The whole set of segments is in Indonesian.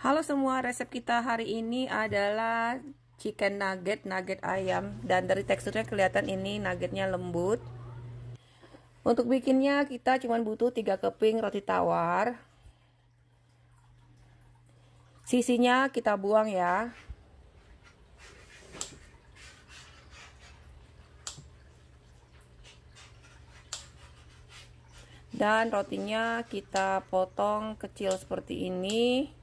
Halo semua, resep kita hari ini adalah chicken nugget, nugget ayam Dan dari teksturnya kelihatan ini nuggetnya lembut Untuk bikinnya kita cuma butuh 3 keping roti tawar Sisinya kita buang ya Dan rotinya kita potong kecil seperti ini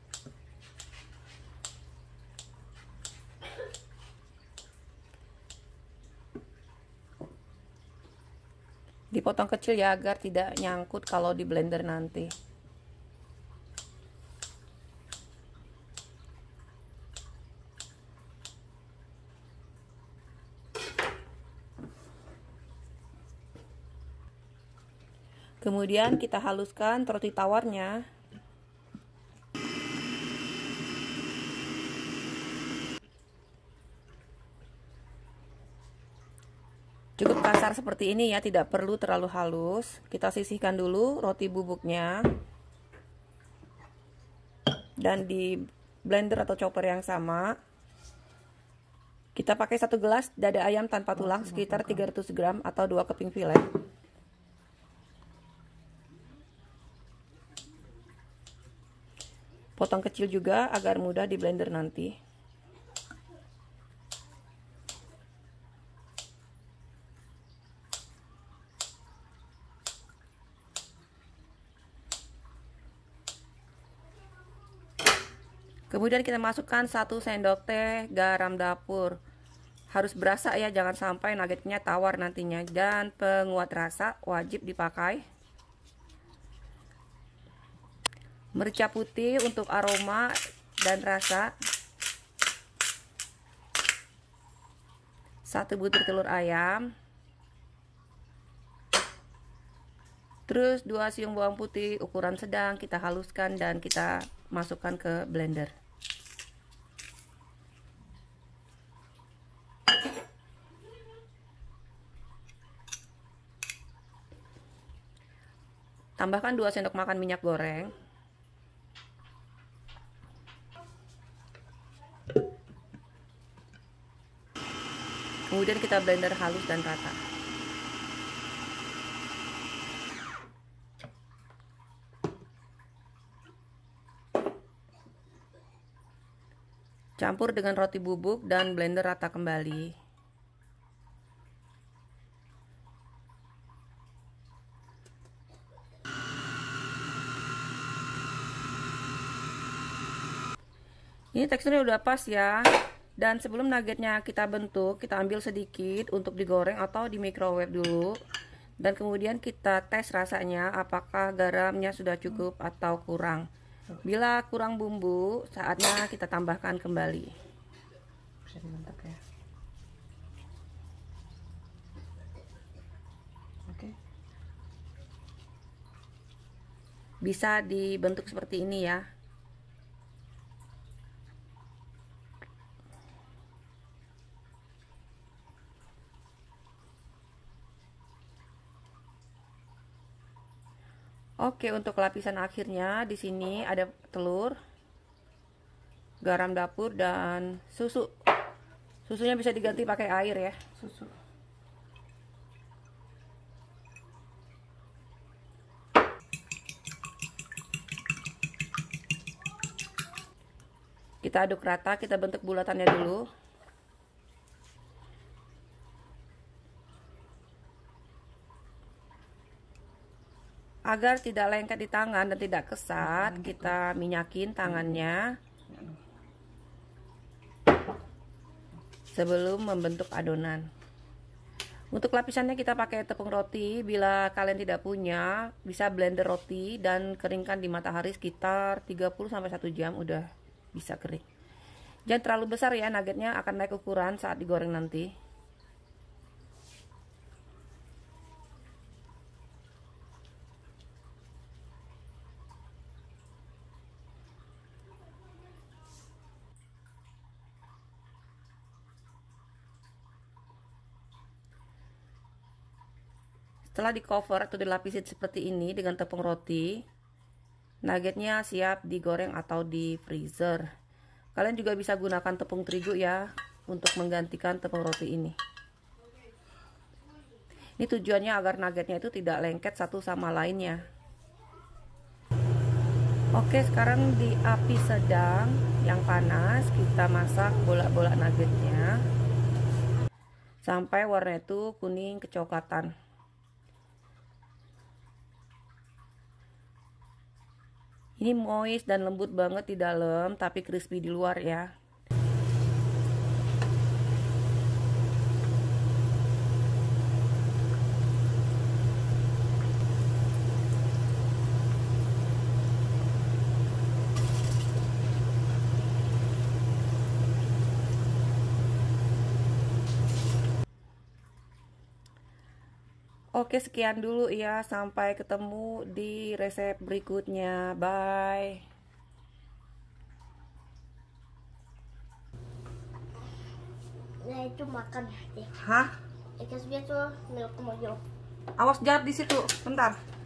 dipotong kecil ya agar tidak nyangkut kalau di blender nanti kemudian kita haluskan roti tawarnya Cukup kasar seperti ini ya, tidak perlu terlalu halus. Kita sisihkan dulu roti bubuknya. Dan di blender atau chopper yang sama, kita pakai satu gelas dada ayam tanpa tulang sekitar 300 gram atau dua keping filet. Potong kecil juga agar mudah di blender nanti. kemudian kita masukkan 1 sendok teh garam dapur harus berasa ya jangan sampai nuggetnya tawar nantinya dan penguat rasa wajib dipakai merica putih untuk aroma dan rasa satu butir telur ayam terus dua siung bawang putih ukuran sedang kita haluskan dan kita masukkan ke blender tambahkan 2 sendok makan minyak goreng kemudian kita blender halus dan rata Campur dengan roti bubuk dan blender rata kembali. Ini teksturnya udah pas ya. Dan sebelum nuggetnya kita bentuk, kita ambil sedikit untuk digoreng atau di microwave dulu. Dan kemudian kita tes rasanya apakah garamnya sudah cukup atau kurang. Bila kurang bumbu, saatnya kita tambahkan kembali. Bisa dibentuk ya. Oke. Bisa dibentuk seperti ini ya. Oke, untuk lapisan akhirnya di sini ada telur, garam dapur dan susu. Susunya bisa diganti pakai air ya, susu. Kita aduk rata, kita bentuk bulatannya dulu. agar tidak lengket di tangan dan tidak kesat hmm, kita minyakin tangannya hmm. sebelum membentuk adonan untuk lapisannya kita pakai tepung roti bila kalian tidak punya bisa blender roti dan keringkan di matahari sekitar 30-1 jam udah bisa kering jangan terlalu besar ya nuggetnya akan naik ukuran saat digoreng nanti setelah di cover atau dilapisi seperti ini dengan tepung roti nuggetnya siap digoreng atau di freezer kalian juga bisa gunakan tepung terigu ya untuk menggantikan tepung roti ini ini tujuannya agar nuggetnya itu tidak lengket satu sama lainnya Oke sekarang di api sedang yang panas kita masak bola-bola nuggetnya sampai warna itu kuning kecoklatan Ini moist dan lembut banget di dalam tapi crispy di luar ya. Oke, sekian dulu ya. Sampai ketemu di resep berikutnya. Bye. Nah, itu makan ya. Hah? Itu biasa milk mojo. Awas jahat di situ. Bentar.